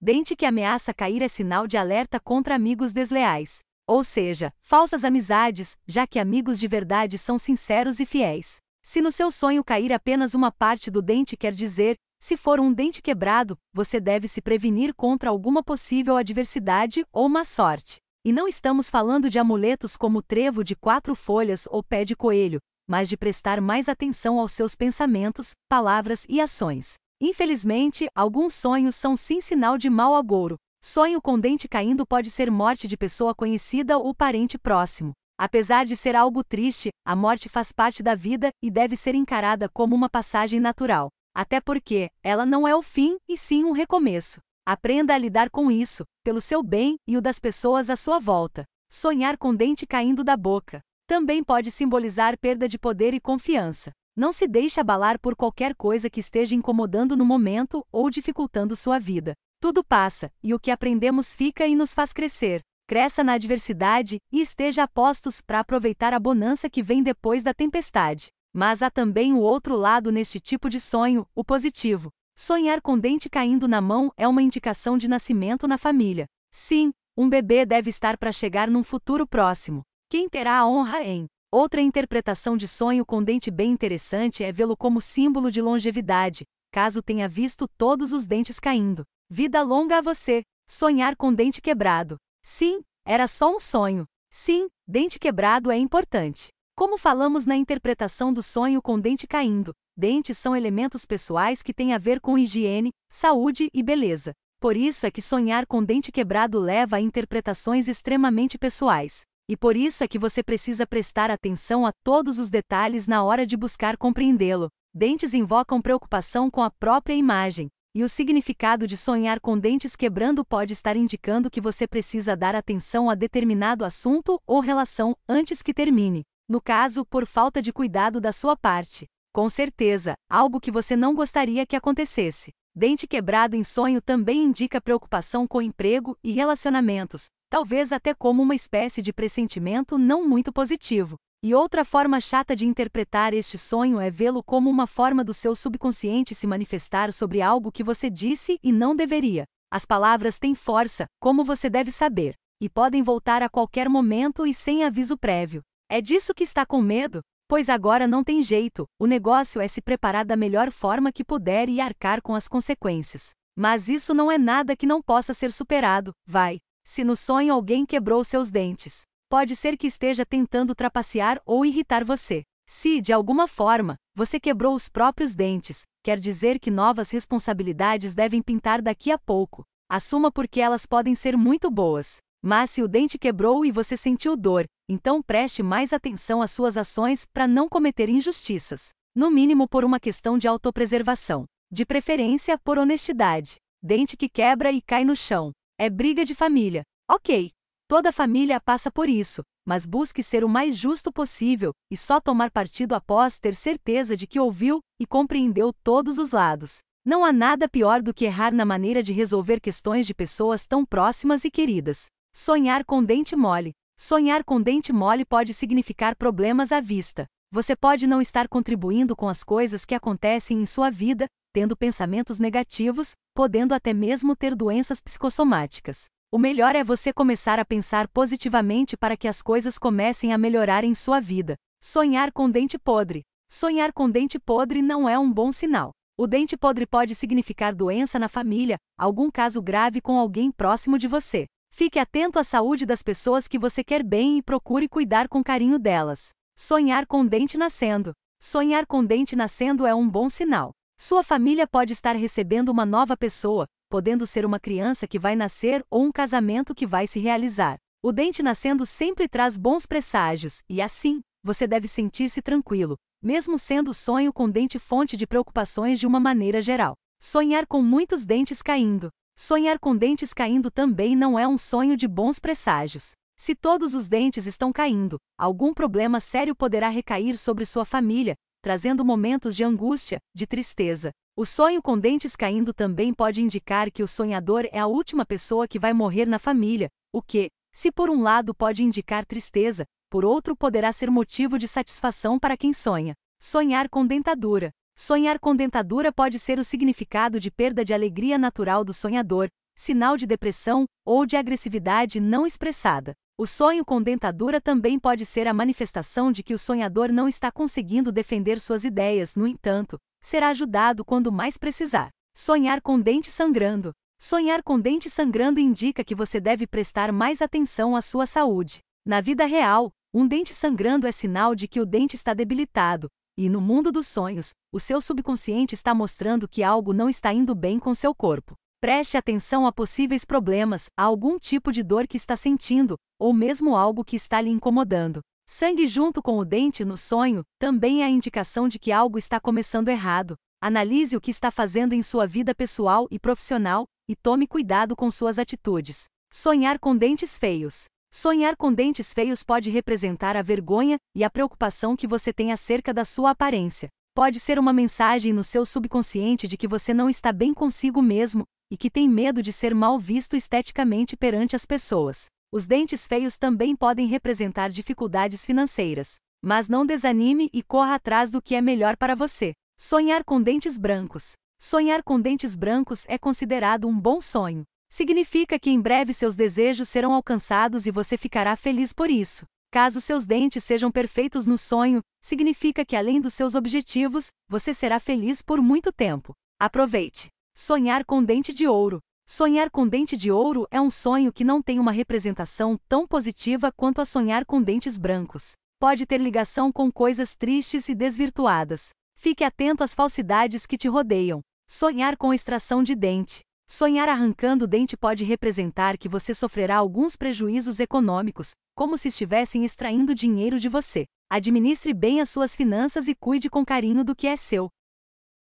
Dente que ameaça cair é sinal de alerta contra amigos desleais. Ou seja, falsas amizades, já que amigos de verdade são sinceros e fiéis. Se no seu sonho cair apenas uma parte do dente, quer dizer, se for um dente quebrado, você deve se prevenir contra alguma possível adversidade ou má sorte. E não estamos falando de amuletos como trevo de quatro folhas ou pé de coelho, mas de prestar mais atenção aos seus pensamentos, palavras e ações. Infelizmente, alguns sonhos são sim sinal de mau agouro. Sonho com dente caindo pode ser morte de pessoa conhecida ou parente próximo. Apesar de ser algo triste, a morte faz parte da vida e deve ser encarada como uma passagem natural. Até porque, ela não é o fim, e sim um recomeço. Aprenda a lidar com isso, pelo seu bem e o das pessoas à sua volta. Sonhar com dente caindo da boca também pode simbolizar perda de poder e confiança. Não se deixe abalar por qualquer coisa que esteja incomodando no momento ou dificultando sua vida. Tudo passa, e o que aprendemos fica e nos faz crescer. Cresça na adversidade e esteja a postos para aproveitar a bonança que vem depois da tempestade. Mas há também o outro lado neste tipo de sonho, o positivo. Sonhar com dente caindo na mão é uma indicação de nascimento na família. Sim, um bebê deve estar para chegar num futuro próximo. Quem terá a honra em Outra interpretação de sonho com dente bem interessante é vê-lo como símbolo de longevidade, caso tenha visto todos os dentes caindo. Vida longa a você! Sonhar com dente quebrado. Sim, era só um sonho. Sim, dente quebrado é importante. Como falamos na interpretação do sonho com dente caindo, dentes são elementos pessoais que têm a ver com higiene, saúde e beleza. Por isso é que sonhar com dente quebrado leva a interpretações extremamente pessoais. E por isso é que você precisa prestar atenção a todos os detalhes na hora de buscar compreendê-lo. Dentes invocam preocupação com a própria imagem, e o significado de sonhar com dentes quebrando pode estar indicando que você precisa dar atenção a determinado assunto ou relação antes que termine. No caso, por falta de cuidado da sua parte. Com certeza, algo que você não gostaria que acontecesse. Dente quebrado em sonho também indica preocupação com emprego e relacionamentos, talvez até como uma espécie de pressentimento não muito positivo. E outra forma chata de interpretar este sonho é vê-lo como uma forma do seu subconsciente se manifestar sobre algo que você disse e não deveria. As palavras têm força, como você deve saber, e podem voltar a qualquer momento e sem aviso prévio. É disso que está com medo? Pois agora não tem jeito, o negócio é se preparar da melhor forma que puder e arcar com as consequências. Mas isso não é nada que não possa ser superado, vai. Se no sonho alguém quebrou seus dentes, pode ser que esteja tentando trapacear ou irritar você. Se, de alguma forma, você quebrou os próprios dentes, quer dizer que novas responsabilidades devem pintar daqui a pouco. Assuma porque elas podem ser muito boas. Mas se o dente quebrou e você sentiu dor, então preste mais atenção às suas ações para não cometer injustiças. No mínimo por uma questão de autopreservação. De preferência, por honestidade. Dente que quebra e cai no chão. É briga de família. Ok, toda família passa por isso, mas busque ser o mais justo possível e só tomar partido após ter certeza de que ouviu e compreendeu todos os lados. Não há nada pior do que errar na maneira de resolver questões de pessoas tão próximas e queridas. Sonhar com dente mole. Sonhar com dente mole pode significar problemas à vista. Você pode não estar contribuindo com as coisas que acontecem em sua vida, tendo pensamentos negativos, podendo até mesmo ter doenças psicossomáticas. O melhor é você começar a pensar positivamente para que as coisas comecem a melhorar em sua vida. Sonhar com dente podre. Sonhar com dente podre não é um bom sinal. O dente podre pode significar doença na família, algum caso grave com alguém próximo de você. Fique atento à saúde das pessoas que você quer bem e procure cuidar com carinho delas. Sonhar com dente nascendo. Sonhar com dente nascendo é um bom sinal. Sua família pode estar recebendo uma nova pessoa, podendo ser uma criança que vai nascer ou um casamento que vai se realizar. O dente nascendo sempre traz bons presságios, e assim, você deve sentir-se tranquilo, mesmo sendo o sonho com dente fonte de preocupações de uma maneira geral. Sonhar com muitos dentes caindo. Sonhar com dentes caindo também não é um sonho de bons presságios. Se todos os dentes estão caindo, algum problema sério poderá recair sobre sua família, trazendo momentos de angústia, de tristeza. O sonho com dentes caindo também pode indicar que o sonhador é a última pessoa que vai morrer na família, o que, se por um lado pode indicar tristeza, por outro poderá ser motivo de satisfação para quem sonha. Sonhar com dentadura. Sonhar com dentadura pode ser o significado de perda de alegria natural do sonhador, sinal de depressão ou de agressividade não expressada. O sonho com dentadura também pode ser a manifestação de que o sonhador não está conseguindo defender suas ideias, no entanto, será ajudado quando mais precisar. Sonhar com dente sangrando. Sonhar com dente sangrando indica que você deve prestar mais atenção à sua saúde. Na vida real, um dente sangrando é sinal de que o dente está debilitado, e no mundo dos sonhos, o seu subconsciente está mostrando que algo não está indo bem com seu corpo. Preste atenção a possíveis problemas, a algum tipo de dor que está sentindo, ou mesmo algo que está lhe incomodando. Sangue junto com o dente no sonho também é a indicação de que algo está começando errado. Analise o que está fazendo em sua vida pessoal e profissional e tome cuidado com suas atitudes. Sonhar com dentes feios. Sonhar com dentes feios pode representar a vergonha e a preocupação que você tem acerca da sua aparência. Pode ser uma mensagem no seu subconsciente de que você não está bem consigo mesmo e que tem medo de ser mal visto esteticamente perante as pessoas. Os dentes feios também podem representar dificuldades financeiras. Mas não desanime e corra atrás do que é melhor para você. Sonhar com dentes brancos. Sonhar com dentes brancos é considerado um bom sonho. Significa que em breve seus desejos serão alcançados e você ficará feliz por isso. Caso seus dentes sejam perfeitos no sonho, significa que além dos seus objetivos, você será feliz por muito tempo. Aproveite! Sonhar com dente de ouro. Sonhar com dente de ouro é um sonho que não tem uma representação tão positiva quanto a sonhar com dentes brancos. Pode ter ligação com coisas tristes e desvirtuadas. Fique atento às falsidades que te rodeiam. Sonhar com extração de dente. Sonhar arrancando o dente pode representar que você sofrerá alguns prejuízos econômicos, como se estivessem extraindo dinheiro de você. Administre bem as suas finanças e cuide com carinho do que é seu.